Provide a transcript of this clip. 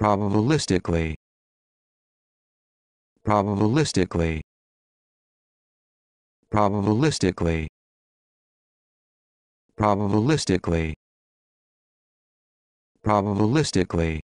probabilistically probabilistically probabilistically probabilistically probabilistically